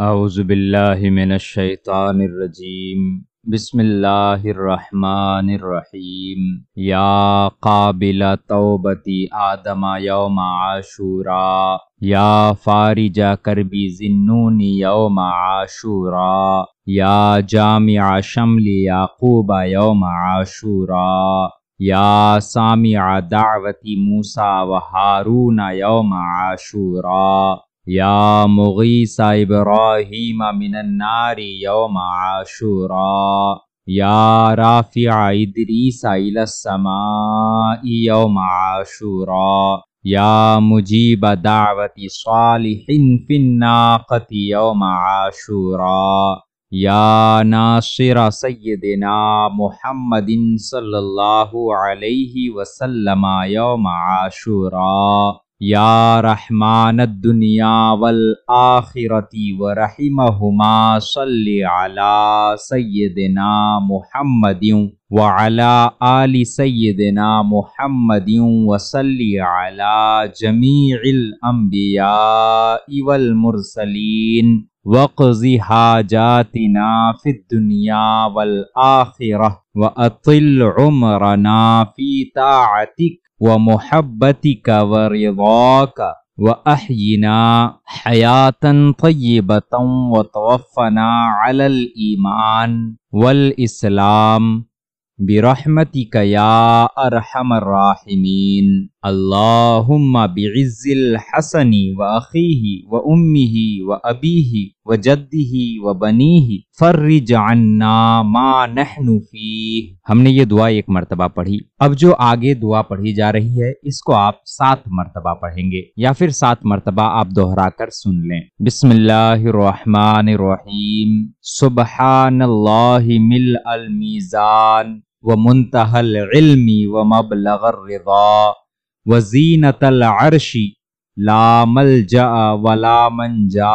आउज़बिल्लिमिनशैतानरजीम बिसमीम या काबिल तौबती आदम यौम आशूरा या फारिजा करबी जिन्नूनी योम आशूरा या जामिया शमली याकूब यौम आशूरा या सामिया दावती मूसा व हारून यौम आशूरा يا مغيث إبراهيم من النار يوم عاشوراء يا رافع إدريس إلى السماء يوم عاشوراء يا مجيب دعوة صالح في الناقة يوم عاشوراء يا ناصر سيدنا محمد صلى الله عليه وسلم يوم عاشوراء يا رحمن الدنيا والآخرة ورحمهما صل على سيدنا محمد وعلى آل سيدنا محمد وصل على جميع الأنبياء والمرسلين وقض حاجاتنا في الدنيا والآخرة وأطل عمرنا في طاعتك व मोहब्बती का व रिवा का व अहिना हयातन तयबतम व तोफ़ना अलल ईमान वल इस्लाम बिरहमती का या अरहमर्राहिमीन अल्लाहुम्मा बिइज्जिल हसनी व अखीही व उम्मीही व अबीही व जद्दीही व बनीही फर्रिज मा नहनु फी हमने ये दुआ एक मरतबा पढ़ी अब जो आगे दुआ पढ़ी जा रही है इसको आप सात मरतबा पढ़ेंगे या फिर सात मरतबा आप दोहरा कर सुन लें बिस्मिल्लाहिर्रहमानिर्रहीम सुबहानल्लाहि मिल अल मीज़ान व मुंतहल इल्मी व मबलगर रिदा व जीनतल अर्शी लामल जा वला जा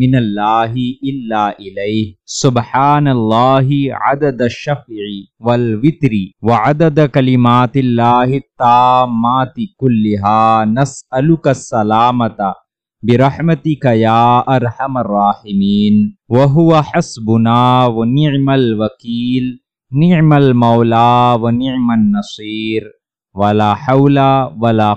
मिनल्लाही इल्ला इलैह सुबहानल्लाही अदद शफ़ी वल वित्री व अदद कलिमातिल्लाहि तामाति कुल्लिहा नसअलुक सलामता बिरहमतिक या अरहमर राहिमीन व हुवा हस्बुना व निअमल वकील निअमल मौला व निअमन नसीर वला वला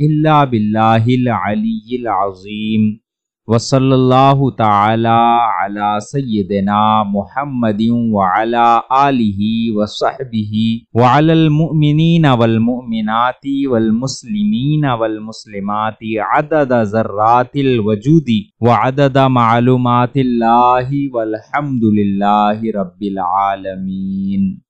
إلا بالله العلي العظيم وصلى الله تعالى على سيدنا محمد وعلى آله وصحبه وعلى المؤمنين والمؤمنات والمسلمين والمسلمات عدد ذرات الوجود وعدد معلومات الله والحمد لله رب العالمين